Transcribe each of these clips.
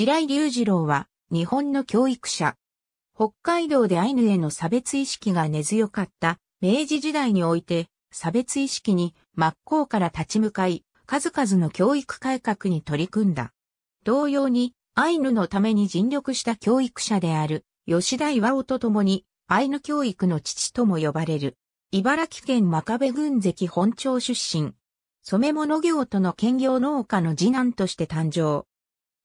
白井隆二郎は日本の教育者。北海道でアイヌへの差別意識が根強かった明治時代において差別意識に真っ向から立ち向かい数々の教育改革に取り組んだ。同様にアイヌのために尽力した教育者である吉田岩尾と共にアイヌ教育の父とも呼ばれる。茨城県真壁郡関本町出身。染物業との兼業農家の次男として誕生。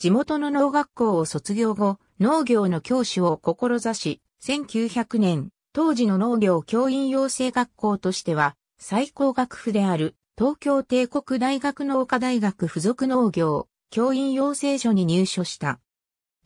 地元の農学校を卒業後、農業の教師を志し、1900年、当時の農業教員養成学校としては、最高学府である、東京帝国大学農科大学附属農業、教員養成所に入所した。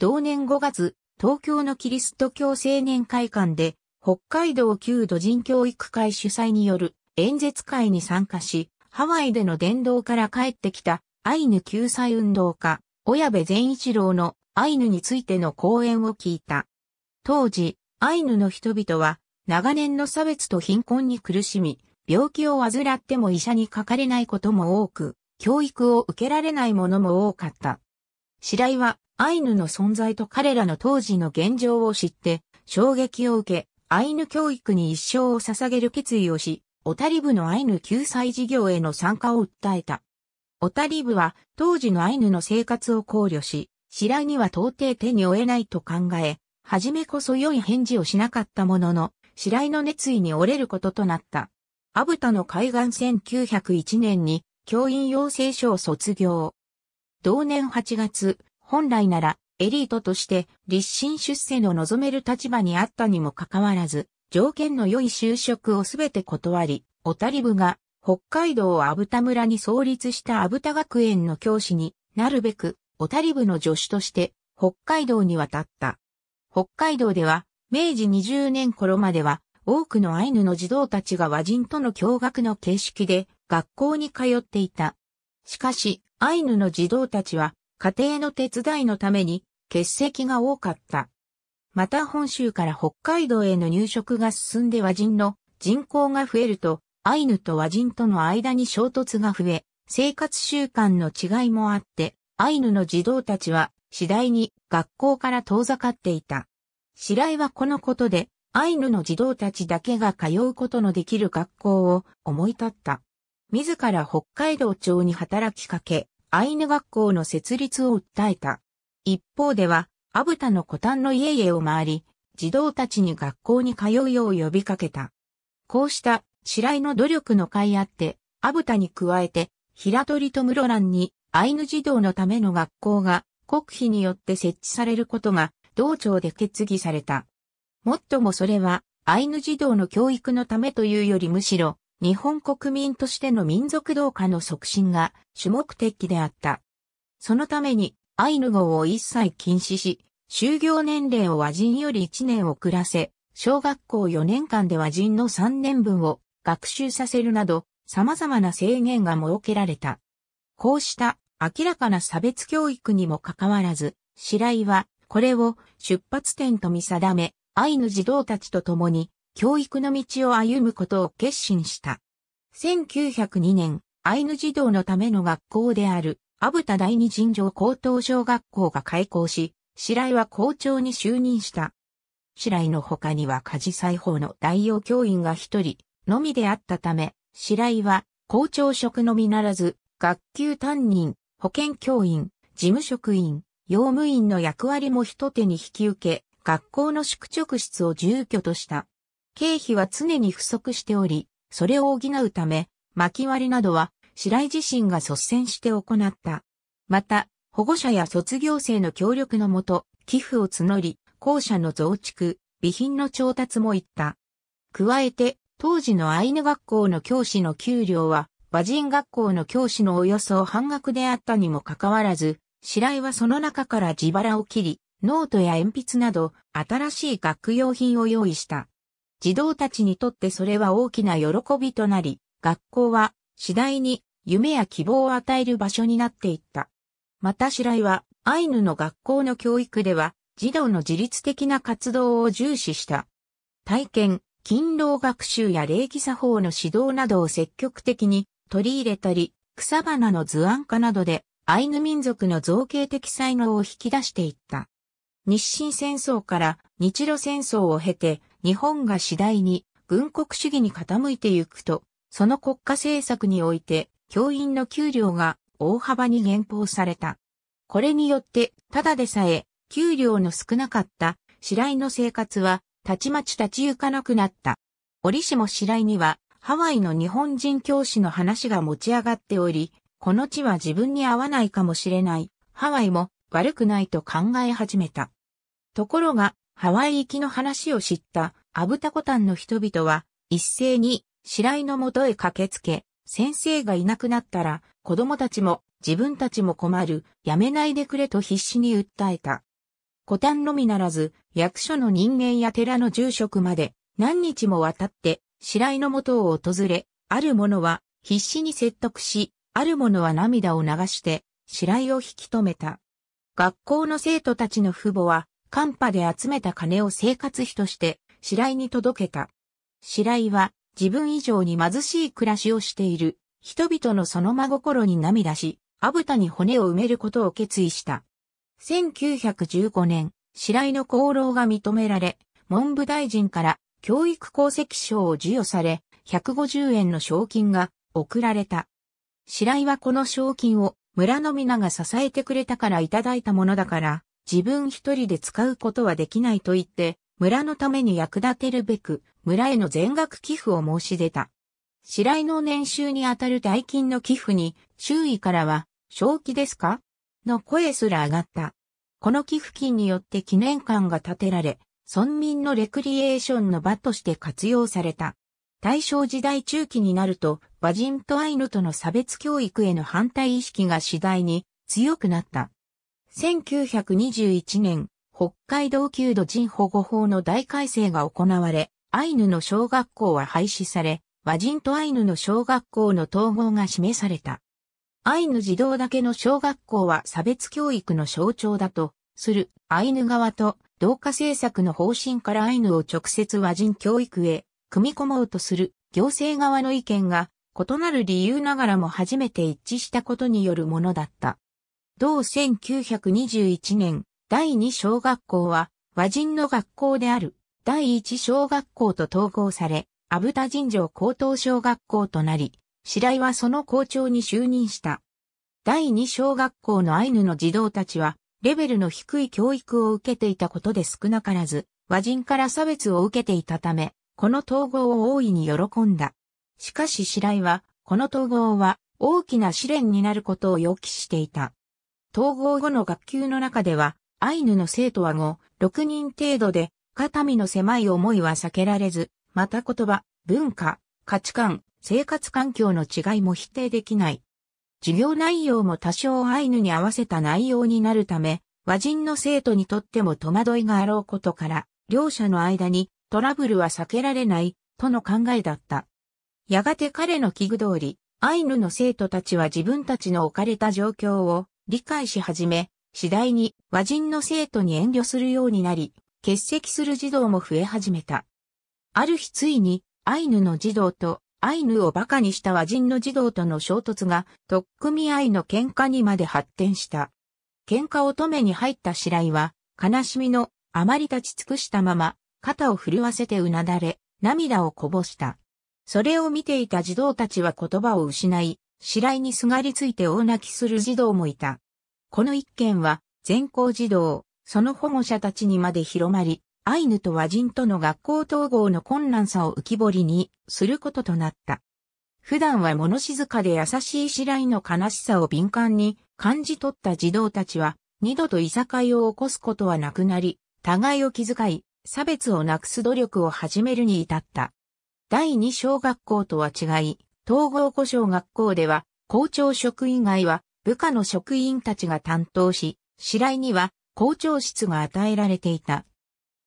同年5月、東京のキリスト教青年会館で、北海道旧土人教育会主催による演説会に参加し、ハワイでの伝道から帰ってきたアイヌ救済運動家、親部善一郎のアイヌについての講演を聞いた。当時、アイヌの人々は長年の差別と貧困に苦しみ、病気を患っても医者にかかれないことも多く、教育を受けられないものも多かった。白井はアイヌの存在と彼らの当時の現状を知って衝撃を受け、アイヌ教育に一生を捧げる決意をし、オタリ部のアイヌ救済事業への参加を訴えた。オタリブは当時のアイヌの生活を考慮し、白井には到底手に負えないと考え、はじめこそ良い返事をしなかったものの、白井の熱意に折れることとなった。アブタの海岸1901年に教員養成所を卒業。同年8月、本来ならエリートとして立身出世の望める立場にあったにもかかわらず、条件の良い就職をすべて断り、オタリブが北海道阿武田村に創立した阿武田学園の教師になるべく、小谷部の助手として、北海道に渡った。北海道では、明治20年頃までは、多くのアイヌの児童たちが和人との共学の形式で学校に通っていた。しかし、アイヌの児童たちは、家庭の手伝いのために、欠席が多かった。また本州から北海道への入植が進んで和人の人口が増えると、アイヌと和人との間に衝突が増え、生活習慣の違いもあって、アイヌの児童たちは次第に学校から遠ざかっていた。白井はこのことで、アイヌの児童たちだけが通うことのできる学校を思い立った。自ら北海道庁に働きかけ、アイヌ学校の設立を訴えた。一方では、アブタの古丹の家々を回り、児童たちに学校に通うよう呼びかけた。こうした白井の努力の甲斐あって、アブタに加えて、平取と室蘭にアイヌ児童のための学校が国費によって設置されることが同庁で決議された。もっともそれはアイヌ児童の教育のためというよりむしろ日本国民としての民族同化の促進が主目的であった。そのためにアイヌ語を一切禁止し、就業年齢を和人より1年遅らせ、小学校4年間で和人の3年分を学習させるなど、様々な制限が設けられた。こうした明らかな差別教育にもかかわらず、白井はこれを出発点と見定め、愛の児童たちと共に教育の道を歩むことを決心した。1902年、愛の児童のための学校である、アブタ第二尋常高等小学校が開校し、白井は校長に就任した。白井の他には家事裁縫の代用教員が一人、のみであったため、白井は校長職のみならず、学級担任、保健教員、事務職員、用務員の役割も一手に引き受け、学校の宿直室を住居とした。経費は常に不足しており、それを補うため、薪割りなどは白井自身が率先して行った。また、保護者や卒業生の協力のもと、寄付を募り、校舎の増築、備品の調達も行った。加えて、当時のアイヌ学校の教師の給料は、和人学校の教師のおよそ半額であったにもかかわらず、白井はその中から自腹を切り、ノートや鉛筆など新しい学用品を用意した。児童たちにとってそれは大きな喜びとなり、学校は次第に夢や希望を与える場所になっていった。また白井はアイヌの学校の教育では児童の自律的な活動を重視した。体験、勤労学習や礼儀作法の指導などを積極的に取り入れたり、草花の図案化などでアイヌ民族の造形的才能を引き出していった。日清戦争から日露戦争を経て、日本が次第に軍国主義に傾いていくと、その国家政策において教員の給料が大幅に減俸された。これによって、ただでさえ給料の少なかった白井の生活はたちまち立ち行かなくなった。折しも白井には、ハワイの日本人教師の話が持ち上がっており、この地は自分に合わないかもしれない。ハワイも悪くないと考え始めた。ところが、ハワイ行きの話を知ったアブタコタンの人々は、一斉に白井のもとへ駆けつけ、先生がいなくなったら、子供たちも自分たちも困る、やめないでくれと必死に訴えた。古丹のみならず、役所の人間や寺の住職まで、何日もわたって、白井の元を訪れ、ある者は必死に説得し、ある者は涙を流して、白井を引き止めた。学校の生徒たちの父母は、カンパで集めた金を生活費として、白井に届けた。白井は、自分以上に貧しい暮らしをしている、人々のその真心に涙し、あぶたに骨を埋めることを決意した。1915年、白井の功労が認められ、文部大臣から教育功績賞を授与され、150円の賞金が贈られた。白井はこの賞金を村の皆が支えてくれたからいただいたものだから、自分一人で使うことはできないと言って、村のために役立てるべく、村への全額寄付を申し出た。白井の年収にあたる代金の寄付に、周囲からは、正気ですかの声すら上がった。この寄付金によって記念館が建てられ、村民のレクリエーションの場として活用された。大正時代中期になると、和人とアイヌとの差別教育への反対意識が次第に強くなった。1921年、北海道旧土人保護法の大改正が行われ、アイヌの小学校は廃止され、和人とアイヌの小学校の統合が示された。アイヌ児童だけの小学校は差別教育の象徴だとするアイヌ側と同化政策の方針からアイヌを直接和人教育へ組み込もうとする行政側の意見が異なる理由ながらも初めて一致したことによるものだった。同1921年第2小学校は和人の学校である第1小学校と統合され、アブタ尋常高等小学校となり、白井はその校長に就任した。第二小学校のアイヌの児童たちは、レベルの低い教育を受けていたことで少なからず、和人から差別を受けていたため、この統合を大いに喜んだ。しかし白井は、この統合は大きな試練になることを予期していた。統合後の学級の中では、アイヌの生徒は5、6人程度で、肩身の狭い思いは避けられず、また言葉、文化、価値観、生活環境の違いも否定できない。授業内容も多少アイヌに合わせた内容になるため、和人の生徒にとっても戸惑いがあろうことから、両者の間にトラブルは避けられない、との考えだった。やがて彼の危惧通り、アイヌの生徒たちは自分たちの置かれた状況を理解し始め、次第に和人の生徒に遠慮するようになり、欠席する児童も増え始めた。ある日ついに、アイヌの児童とアイヌを馬鹿にした和人の児童との衝突が、とっくみ合いの喧嘩にまで発展した。喧嘩を止めに入った白井は、悲しみのあまり立ち尽くしたまま、肩を震わせてうなだれ、涙をこぼした。それを見ていた児童たちは言葉を失い、白井にすがりついて大泣きする児童もいた。この一件は、全校児童、その保護者たちにまで広まり、アイヌと和人との学校統合の困難さを浮き彫りにすることとなった。普段は物静かで優しい白井の悲しさを敏感に感じ取った児童たちは、二度といさかいを起こすことはなくなり、互いを気遣い、差別をなくす努力を始めるに至った。第二小学校とは違い、統合故小学校では、校長職以外は部下の職員たちが担当し、白井には校長室が与えられていた。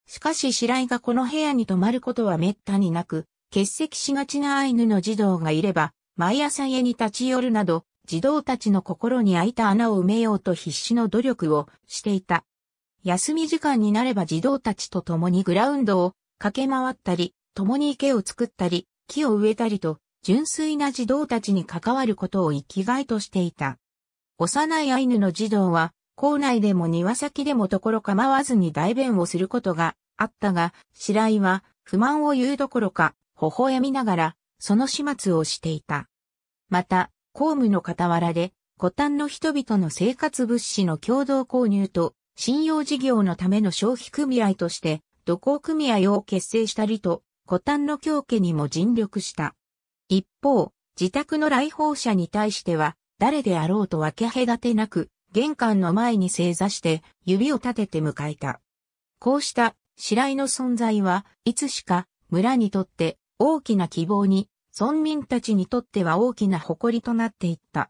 しかし白井がこの部屋に泊まることは滅多になく、欠席しがちなアイヌの児童がいれば、毎朝家に立ち寄るなど、児童たちの心に開いた穴を埋めようと必死の努力をしていた。休み時間になれば児童たちと共にグラウンドを駆け回ったり、共に池を作ったり、木を植えたりと、純粋な児童たちに関わることを生きがいとしていた。幼いアイヌの児童は、校内でも庭先でもところ構わずに代弁をすることがあったが、白井は不満を言うどころか、微笑みながら、その始末をしていた。また、公務の傍らで、古丹の人々の生活物資の共同購入と、信用事業のための消費組合として、土工組合を結成したりと、古丹の教家にも尽力した。一方、自宅の来訪者に対しては、誰であろうと分け隔てなく、玄関の前に正座して指を立てて迎えた。こうした白井の存在はいつしか村にとって大きな希望に、村民たちにとっては大きな誇りとなっていった。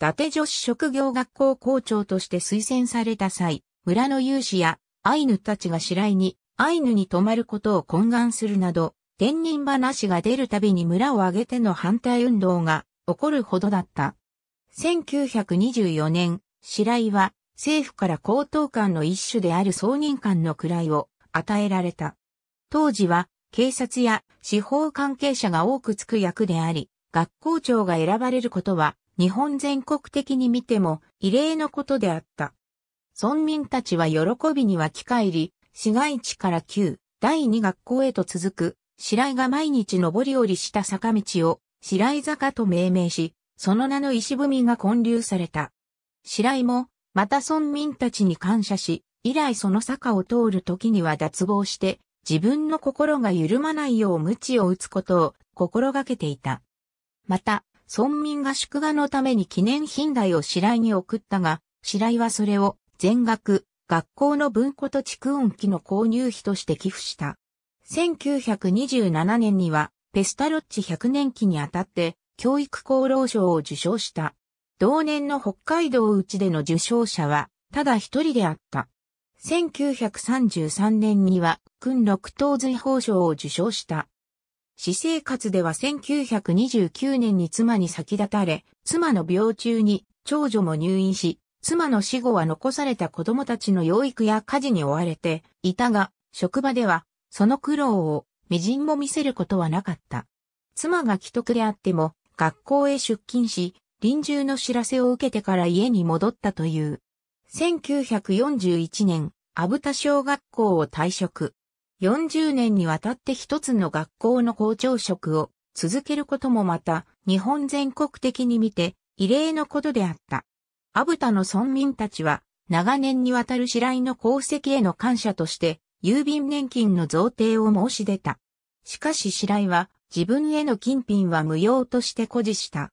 伊達女子職業学校校長として推薦された際、村の有志やアイヌたちが白井にアイヌに泊まることを懇願するなど、天人話が出るたびに村を挙げての反対運動が起こるほどだった。1924年、白井は政府から高等官の一種である総任官の位を与えられた。当時は警察や司法関係者が多くつく役であり、学校長が選ばれることは日本全国的に見ても異例のことであった。村民たちは喜びにはき返り、市街地から旧第二学校へと続く白井が毎日上り下りした坂道を白井坂と命名し、その名の石踏みが建立された。白井も、また村民たちに感謝し、以来その坂を通る時には脱帽して、自分の心が緩まないよう無知を打つことを心がけていた。また、村民が祝賀のために記念品代を白井に送ったが、白井はそれを全額、学校の文庫と蓄音機の購入費として寄付した。1927年には、ペスタロッチ100年期にあたって、教育功労賞を受賞した。同年の北海道内での受賞者は、ただ一人であった。1933年には、訓六等随法賞を受賞した。私生活では1929年に妻に先立たれ、妻の病中に長女も入院し、妻の死後は残された子供たちの養育や家事に追われていたが、職場ではその苦労を微塵も見せることはなかった。妻が既得であっても、学校へ出勤し、臨終の知らせを受けてから家に戻ったという。1941年、アブタ小学校を退職。40年にわたって一つの学校の校長職を続けることもまた、日本全国的に見て、異例のことであった。アブタの村民たちは、長年にわたる白井の功績への感謝として、郵便年金の贈呈を申し出た。しかし白井は、自分への金品は無用として誇示した。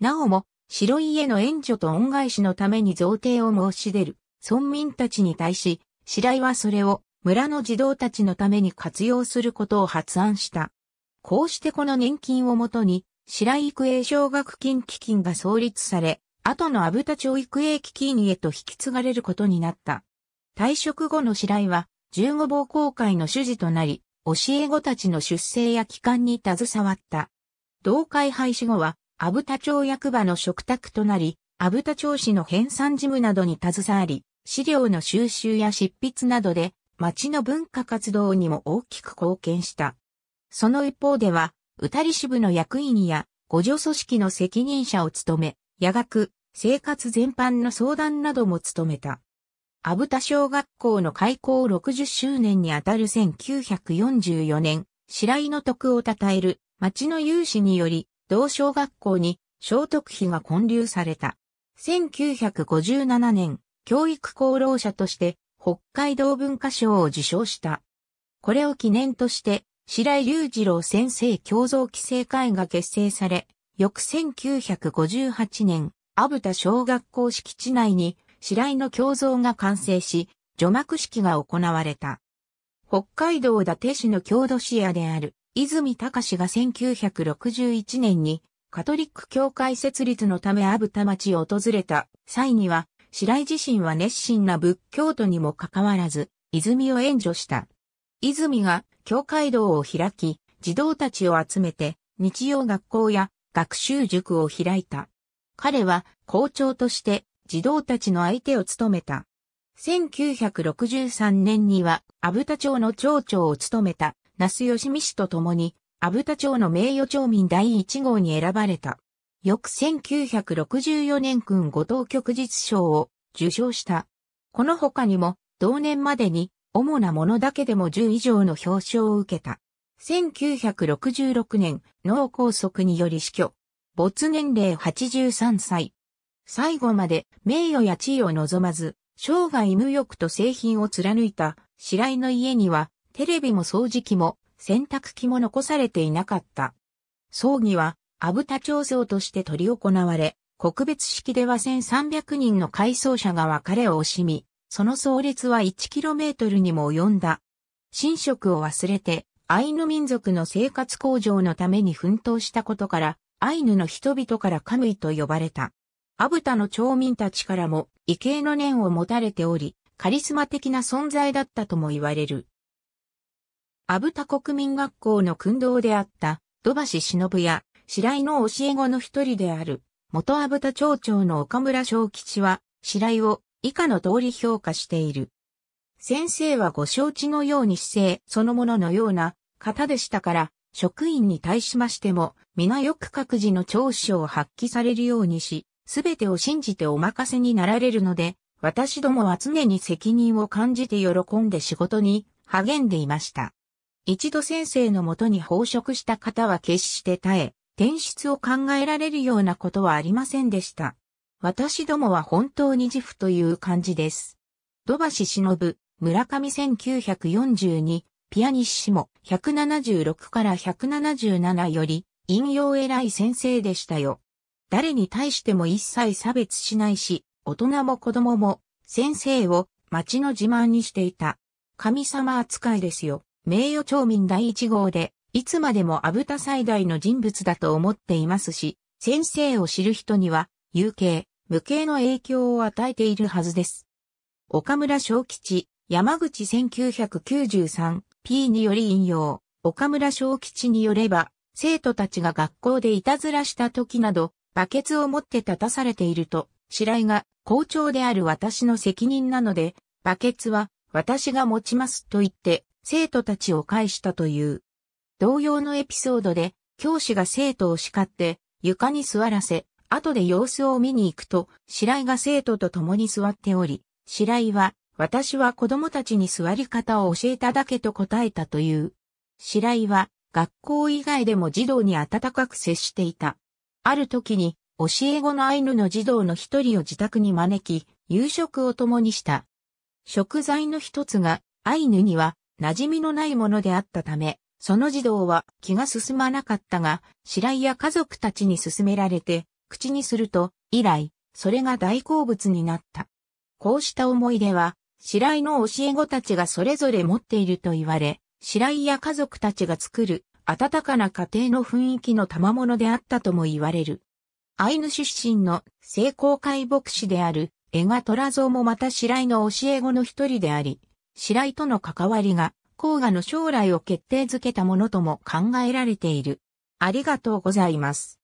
なおも、白井への援助と恩返しのために贈呈を申し出る、村民たちに対し、白井はそれを村の児童たちのために活用することを発案した。こうしてこの年金をもとに、白井育英奨学金基金が創立され、後の阿部田町育英基金へと引き継がれることになった。退職後の白井は、十五暴公会の主事となり、教え子たちの出生や帰還に携わった。同会廃止後は、阿武田町役場の食卓となり、阿武田町市の編纂事務などに携わり、資料の収集や執筆などで、町の文化活動にも大きく貢献した。その一方では、歌利支部の役員や、互助組織の責任者を務め、夜学、生活全般の相談なども務めた。阿武田小学校の開校60周年にあたる1944年、白井の徳を称える町の有志により同小学校に聖徳碑が建立された。1957年、教育功労者として北海道文化賞を受賞した。これを記念として、白井隆二郎先生共造規制会が結成され、翌1958年、阿武田小学校敷地内に白井の共造が完成し、除幕式が行われた。北海道伊達市の郷土市屋である泉隆が1961年にカトリック教会設立のためアブ田町を訪れた際には、白井自身は熱心な仏教徒にもかかわらず、泉を援助した。泉が教会堂を開き、児童たちを集めて日曜学校や学習塾を開いた。彼は校長として児童たちの相手を務めた。1963年には阿武タ町の町長を務めた那須義美氏と共に、阿武田町の名誉町民第1号に選ばれた。翌1964年君後藤局実賞を受賞した。この他にも、同年までに、主なものだけでも10以上の表彰を受けた。1966年、脳梗塞により死去。没年齢83歳。最後まで名誉や地位を望まず、生涯無欲と製品を貫いた白井の家にはテレビも掃除機も洗濯機も残されていなかった。葬儀は、アブタ町葬として取り行われ、告別式では1300人の回想者が別れを惜しみ、その葬列は 1km にも及んだ。神職を忘れて、アイヌ民族の生活向上のために奮闘したことから、アイヌの人々からカムイと呼ばれた。アブタの町民たちからも、畏敬の念を持たれており、カリスマ的な存在だったとも言われる。アブタ国民学校の訓導であった土橋忍や白井の教え子の一人である元アブタ町長の岡村昌吉は白井を以下の通り評価している。先生はご承知のように姿勢そのもののような方でしたから職員に対しましても皆よく各自の長所を発揮されるようにしすべてを信じてお任せになられるので、私どもは常に責任を感じて喜んで仕事に励んでいました。一度先生のもとに報職した方は決して耐え、転出を考えられるようなことはありませんでした。私どもは本当に自負という感じです。土橋忍、村上1942、ピアニッシモ176から177より、引用偉い先生でしたよ。誰に対しても一切差別しないし、大人も子供も、先生を町の自慢にしていた。神様扱いですよ。名誉町民第一号で、いつまでもアブタ最大の人物だと思っていますし、先生を知る人には、有形、無形の影響を与えているはずです。岡村昭吉、山口 1993P により引用、岡村昭吉によれば、生徒たちが学校でいたずらした時など、バケツを持って立たされていると、白井が校長である私の責任なので、バケツは私が持ちますと言って、生徒たちを介したという。同様のエピソードで、教師が生徒を叱って、床に座らせ、後で様子を見に行くと、白井が生徒と共に座っており、白井は、私は子供たちに座り方を教えただけと答えたという。白井は、学校以外でも児童に温かく接していた。ある時に、教え子のアイヌの児童の一人を自宅に招き、夕食を共にした。食材の一つが、アイヌには馴染みのないものであったため、その児童は気が進まなかったが、白井や家族たちに勧められて、口にすると、以来、それが大好物になった。こうした思い出は、白井の教え子たちがそれぞれ持っていると言われ、白井や家族たちが作る温かな家庭の雰囲気の賜物であったとも言われる。アイヌ出身の聖公会牧師である江ガ虎ラもまた白井の教え子の一人であり、白井との関わりが、黄河の将来を決定づけたものとも考えられている。ありがとうございます。